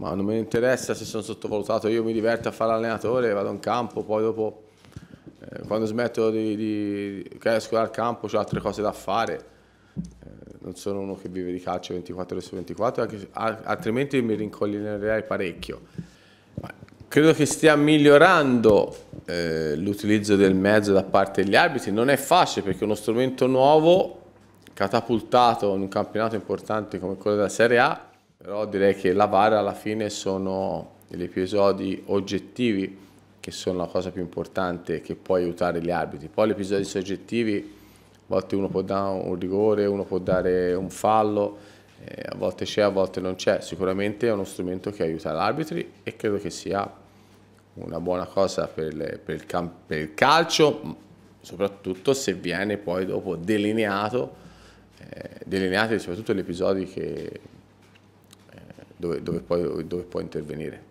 Ma non mi interessa se sono sottovalutato, io mi diverto a fare allenatore, vado in campo, poi dopo eh, quando smetto di, di che esco dal campo ho altre cose da fare. Eh, non sono uno che vive di calcio 24 ore su 24, anche, altrimenti mi rincollinerei parecchio. Ma credo che stia migliorando eh, l'utilizzo del mezzo da parte degli arbitri, non è facile perché uno strumento nuovo catapultato in un campionato importante come quello della Serie A però direi che la VAR alla fine sono degli episodi oggettivi che sono la cosa più importante che può aiutare gli arbitri. Poi gli episodi soggettivi, a volte uno può dare un rigore, uno può dare un fallo, eh, a volte c'è, a volte non c'è. Sicuramente è uno strumento che aiuta gli arbitri e credo che sia una buona cosa per, le, per, il, per il calcio, soprattutto se viene poi dopo delineato, eh, delineati soprattutto gli episodi che dove, dove, puoi, dove puoi intervenire.